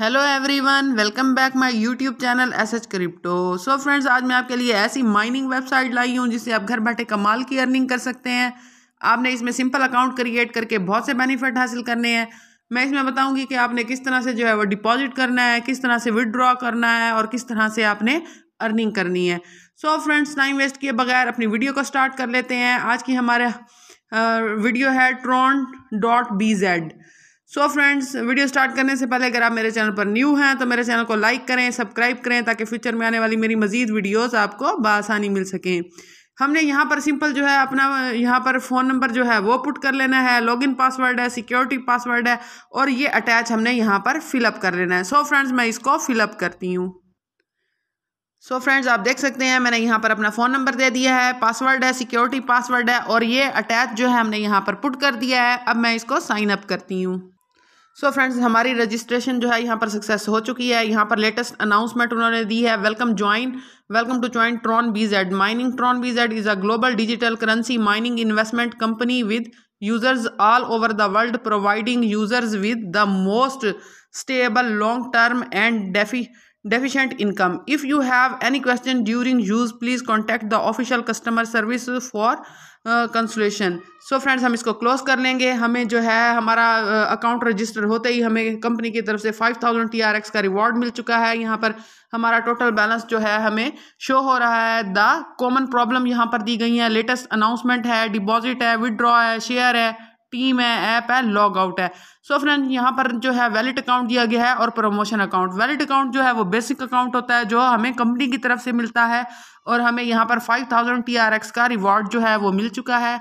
Hello everyone welcome back my YouTube channel S H crypto so friends आज मैं आपके लिए ऐसी माइनिंग वेबसाइट लाई हूँ जिससे आप घर बैठे कमाल की अर्निंग कर सकते हैं आपने इसमें सिंपल अकाउंट क्रिएट करके बहुत से बेनिफिट हासिल करने हैं मैं इसमें बताऊंगी कि आपने किस तरह से जो है वो डिपॉजिट करना है किस तरह से विदड्रॉ करना है और किस तरह से आपने अर्निंग करनी है सो फ्रेंड्स टाइम वेस्ट किए बगैर अपनी वीडियो को स्टार्ट कर लेते हैं आज की हमारे वीडियो है Tron dot B Z so so friends video start करने से पहले अगर आप मेरे चैनल पर न्यू हैं तो मेरे चैनल को लाइक करें सब्सक्राइब करें ताकि फ्यूचर में आने वाली मेरी मजीद वीडियोस आपको बसानी मिल सकें हमने यहाँ पर सिंपल जो है अपना यहाँ पर फ़ोन नंबर जो है वो पुट कर लेना है लॉगिन पासवर्ड है सिक्योरिटी पासवर्ड है और ये अटैच हमने यहाँ पर फिलअप कर लेना है सो so फ्रेंड्स मैं इसको फिलअप करती हूँ सो so फ्रेंड्स आप देख सकते हैं मैंने यहाँ पर अपना फ़ोन नंबर दे दिया है पासवर्ड है सिक्योरिटी पासवर्ड है और ये अटैच जो है हमने यहाँ पर पुट कर दिया है अब मैं इसको साइनअप करती हूँ सो so फ्रेंड्स हमारी रजिस्ट्रेशन जो है यहाँ पर सक्सेस हो चुकी है यहाँ पर लेटेस्ट अनाउंसमेंट उन्होंने दी है welcome join welcome to join Tron B Z mining Tron B Z is a global digital currency mining investment company with users all over the world providing users with the most stable long term and deficient income if you have any question during use please contact the official customer service for consultation so friends हम इसको close कर लेंगे हमें जो है हमारा account register होते ही हमें कंपनी की तरफ से five thousand T R X का रिवॉर्ड मिल चुका है यहाँ पर हमारा टोटल बैलेंस जो है हमें शो हो रहा है द कॉमन प्रॉब्लम यहाँ पर दी गई है लेटेस्ट अनाउंसमेंट है डिपॉजिट है विदड्रॉ है शेयर है टीम है ऐप है लॉग आउट है सो so फ्रेंड यहाँ पर जो है वैलिड अकाउंट दिया गया है और प्रमोशन अकाउंट वैलिड अकाउंट जो है वो बेसिक अकाउंट होता है जो हमें कंपनी की तरफ से मिलता है और हमें यहाँ पर five thousand T R X का रिवॉर्ड जो है वो मिल चुका है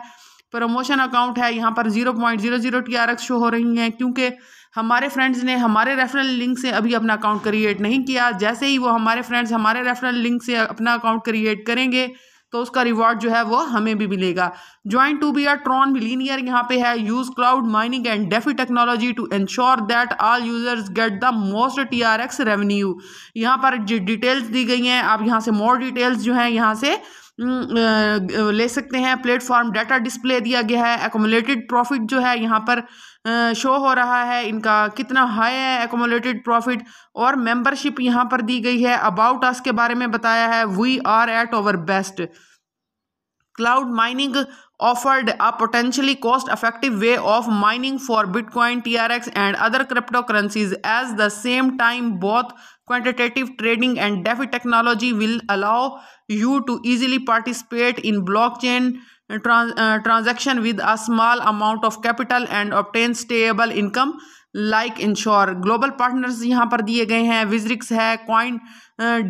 प्रमोशन अकाउंट है यहाँ पर zero point zero zero T R X show हो रही हैं क्योंकि हमारे फ्रेंड्स ने हमारे रेफरल लिंक से अभी अपना अकाउंट क्रिएट नहीं किया जैसे ही वो हमारे फ्रेंड्स हमारे रेफरल लिंक से अपना अकाउंट क्रिएट करेंगे तो उसका रिवॉर्ड जो है वो हमें भी मिलेगा join to B R Tron linear यहाँ पे है use cloud mining and DeFi technology to ensure that all users get the most T R X revenue यहाँ पर डिटेल्स दी गई हैं आप यहाँ से मोर डिटेल्स जो हैं यहाँ से ले सकते हैं प्लेटफॉर्म डाटा डिस्प्ले दिया गया है एकोमोलेटेड प्रॉफिट जो है यहाँ पर शो हो रहा है इनका कितना हाई है एकोमोलेटेड प्रॉफिट और मेंबरशिप यहाँ पर दी गई है अबाउट अस के बारे में बताया है we are at over best Cloud mining offered a potentially cost effective way of mining for Bitcoin, TRX, and other cryptocurrencies. As the same time, both quantitative trading and DeFi technology will allow you to easily participate in blockchain trans- uh, transaction with a small amount of capital and obtain stable income like ensure global partners यहाँ पर दिए गए हैं WazirX है coin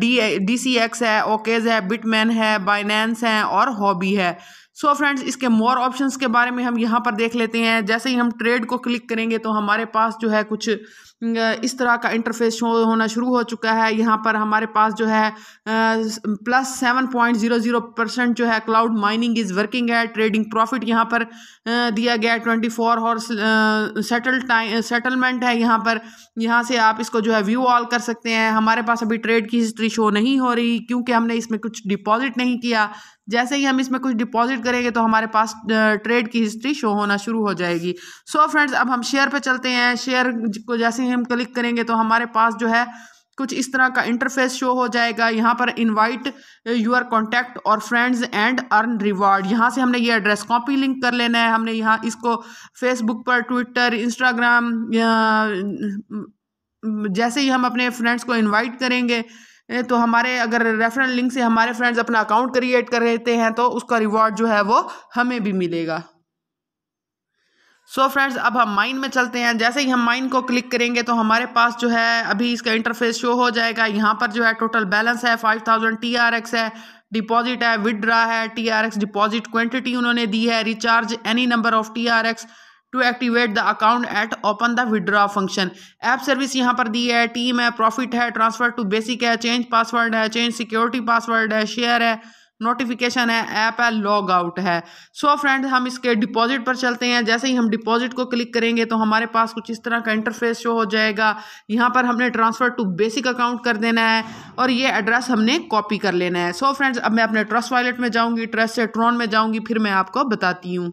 D D C X है OKEx है Bitmain है Binance है और हॉबी है सो so फ्रेंड्स इसके मोर ऑप्शंस के बारे में हम यहाँ पर देख लेते हैं जैसे ही हम ट्रेड को क्लिक करेंगे तो हमारे पास जो है कुछ इस तरह का इंटरफेस शो होना शुरू हो चुका है यहाँ पर हमारे पास जो है plus seven point zero zero percent जो है क्लाउड माइनिंग इज़ वर्किंग है ट्रेडिंग प्रॉफिट यहाँ पर दिया गया twenty four hours settle time settlement है यहाँ पर यहाँ से आप इसको जो है व्यू ऑल कर सकते हैं हमारे पास अभी ट्रेड की हिस्ट्री शो नहीं हो रही क्योंकि हमने इसमें कुछ डिपॉजिट नहीं किया जैसे ही हम इसमें कुछ डिपॉजिट करेंगे तो हमारे पास ट्रेड की हिस्ट्री शो होना शुरू हो जाएगी सो so फ्रेंड्स अब हम शेयर पे चलते हैं शेयर को जैसे ही हम क्लिक करेंगे तो हमारे पास जो है कुछ इस तरह का इंटरफेस शो हो जाएगा यहाँ पर इनवाइट यूर कॉन्टैक्ट और फ्रेंड्स एंड अर्न रिवॉर्ड यहाँ से हमने ये एड्रेस कॉपी लिंक कर लेना है हमने यहाँ इसको फेसबुक पर ट्विटर इंस्टाग्राम जैसे ही हम अपने फ्रेंड्स को इन्वाइट करेंगे तो हमारे अगर रेफरल लिंक से हमारे फ्रेंड्स अपना अकाउंट क्रिएट कर लेते हैं तो उसका रिवॉर्ड जो है वो हमें भी मिलेगा सो so फ्रेंड्स अब हम माइन में चलते हैं जैसे ही हम माइन को क्लिक करेंगे तो हमारे पास जो है अभी इसका इंटरफेस शो हो जाएगा यहाँ पर जो है टोटल बैलेंस है five thousand T R X है डिपॉजिट है विदड्रा है T R X deposit quantity उन्होंने दी है recharge any number of T R X to activate the account at open the withdraw function app service यहाँ पर दी है टीम है प्रॉफिट है ट्रांसफर टू बेसिक है चेंज पासवर्ड है चेंज सिक्योरिटी पासवर्ड है शेयर है नोटिफिकेशन है ऐप है लॉग आउट है सो so फ्रेंड हम इसके डिपॉजिट पर चलते हैं जैसे ही हम डिपॉजिट को क्लिक करेंगे तो हमारे पास कुछ इस तरह का इंटरफेस शो हो जाएगा यहाँ पर हमने ट्रांसफ़र टू बेसिक अकाउंट कर देना है और ये एड्रेस हमने कॉपी कर लेना है सो so फ्रेंड्स अब मैं अपने ट्रस्ट वॉलेट में जाऊँगी ट्रस्ट से ट्रॉन में जाऊँगी फिर मैं आपको बताती हूँ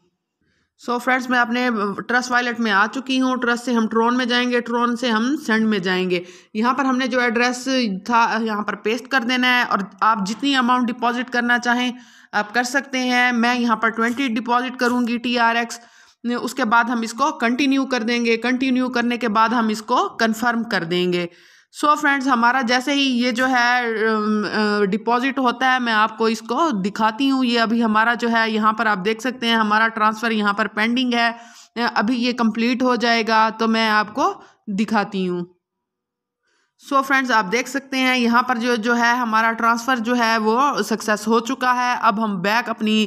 सो so फ्रेंड्स मैं अपने ट्रस्ट वॉलेट में आ चुकी हूँ ट्रस्ट से हम ट्रोन में जाएंगे ट्रोन से हम सेंड में जाएंगे यहाँ पर हमने जो एड्रेस था यहाँ पर पेस्ट कर देना है और आप जितनी अमाउंट डिपॉजिट करना चाहें आप कर सकते हैं मैं यहाँ पर ट्वेंटी डिपॉजिट करूँगी टी आर एक्स उसके बाद हम इसको कंटिन्यू कर देंगे कंटिन्यू करने के बाद हम इसको कन्फर्म कर देंगे सो so फ्रेंड्स हमारा जैसे ही ये जो है डिपॉजिट होता है मैं आपको इसको दिखाती हूँ ये अभी हमारा जो है यहाँ पर आप देख सकते हैं हमारा ट्रांसफ़र यहाँ पर पेंडिंग है अभी ये कंप्लीट हो जाएगा तो मैं आपको दिखाती हूँ सो so फ्रेंड्स आप देख सकते हैं यहाँ पर जो जो है हमारा ट्रांसफ़र जो है वो सक्सेस हो चुका है अब हम बैक अपनी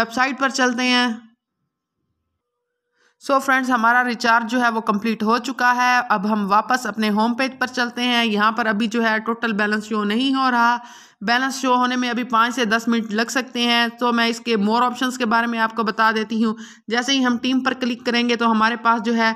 वेबसाइट पर चलते हैं सो so फ्रेंड्स हमारा रिचार्ज जो है वो कंप्लीट हो चुका है अब हम वापस अपने होम पेज पर चलते हैं यहाँ पर अभी जो है टोटल बैलेंस शो नहीं हो रहा बैलेंस शो होने में अभी पाँच से दस मिनट लग सकते हैं तो मैं इसके मोर ऑप्शंस के बारे में आपको बता देती हूँ जैसे ही हम टीम पर क्लिक करेंगे तो हमारे पास जो है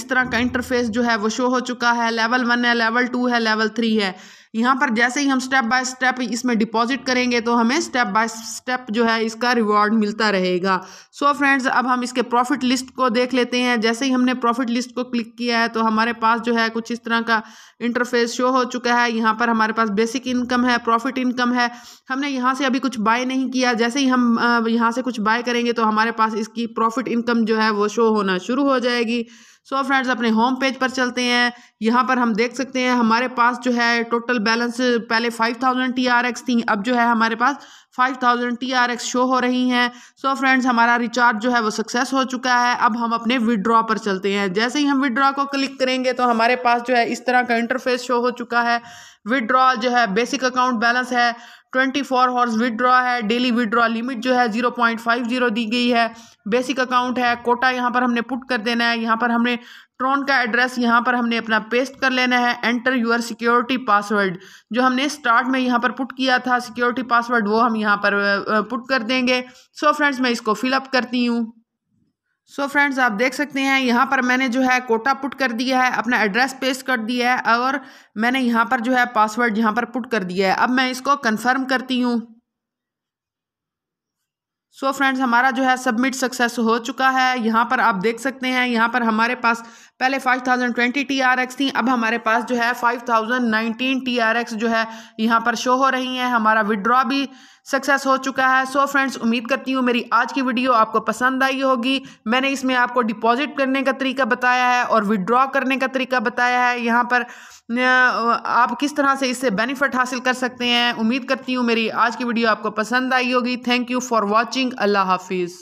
इस तरह का इंटरफेस जो है वो शो हो चुका है लेवल वन है लेवल टू है लेवल थ्री है यहाँ पर जैसे ही हम स्टेप बाय स्टेप इसमें डिपॉजिट करेंगे तो हमें स्टेप बाय स्टेप जो है इसका रिवॉर्ड मिलता रहेगा सो so फ्रेंड्स अब हम इसके प्रॉफिट लिस्ट को देख लेते हैं जैसे ही हमने प्रॉफिट लिस्ट को क्लिक किया है तो हमारे पास जो है कुछ इस तरह का इंटरफेस शो हो चुका है यहाँ पर हमारे पास बेसिक इनकम है प्रॉफिट इनकम है हमने यहाँ से अभी कुछ बाय नहीं किया जैसे ही हम यहाँ से कुछ बाय करेंगे तो हमारे पास इसकी प्रॉफिट इनकम जो है वो शो होना शुरू हो जाएगी सो so फ्रेंड्स अपने होम पेज पर चलते हैं यहाँ पर हम देख सकते हैं हमारे पास जो है टोटल बैलेंस पहले five thousand T R X थी अब जो है हमारे पास five thousand T R X show हो रही हैं सो so फ्रेंड्स हमारा रिचार्ज जो है वो सक्सेस हो चुका है अब हम अपने विड्रॉ पर चलते हैं जैसे ही हम विड्रॉ को क्लिक करेंगे तो हमारे पास जो है इस तरह का इंटरफेस शो हो चुका है विड्रॉ जो है बेसिक अकाउंट बैलेंस है ट्वेंटी फोर हॉर्स विदड्रॉ है डेली विड्रॉ लिमिट जो है जीरो पॉइंट फाइव जीरो दी गई है बेसिक अकाउंट है कोटा यहाँ पर हमने पुट कर देना है यहाँ पर हमने ट्रॉन का एड्रेस यहाँ पर हमने अपना पेस्ट कर लेना है एंटर यूर सिक्योरिटी पासवर्ड जो हमने स्टार्ट में यहाँ पर पुट किया था सिक्योरिटी पासवर्ड वो हम यहाँ पर पुट कर देंगे सो so फ्रेंड्स मैं इसको फिलअप करती हूँ सो so फ्रेंड्स आप देख सकते हैं यहाँ पर मैंने जो है कोटा पुट कर दिया है अपना एड्रेस पेस्ट कर दिया है और मैंने यहाँ पर जो है पासवर्ड यहाँ पर पुट कर दिया है अब मैं इसको कंफर्म करती हूँ सो so फ्रेंड्स हमारा जो है सबमिट सक्सेस हो चुका है यहाँ पर आप देख सकते हैं यहाँ पर हमारे पास पहले 5020 TRX थी अब हमारे पास जो है 5019 TRX जो है यहाँ पर शो हो रही हैं हमारा विड्रॉ भी सक्सेस हो चुका है सो so फ्रेंड्स उम्मीद करती हूँ मेरी आज की वीडियो आपको पसंद आई होगी मैंने इसमें आपको डिपॉजिट करने का तरीका बताया है और विड्रॉ करने का तरीका बताया है यहाँ पर आप किस तरह से इससे बेनिफिट हासिल कर सकते हैं उम्मीद करती हूँ मेरी आज की वीडियो आपको पसंद आई होगी थैंक यू फॉर वॉचिंग अल्लाह हाफिज़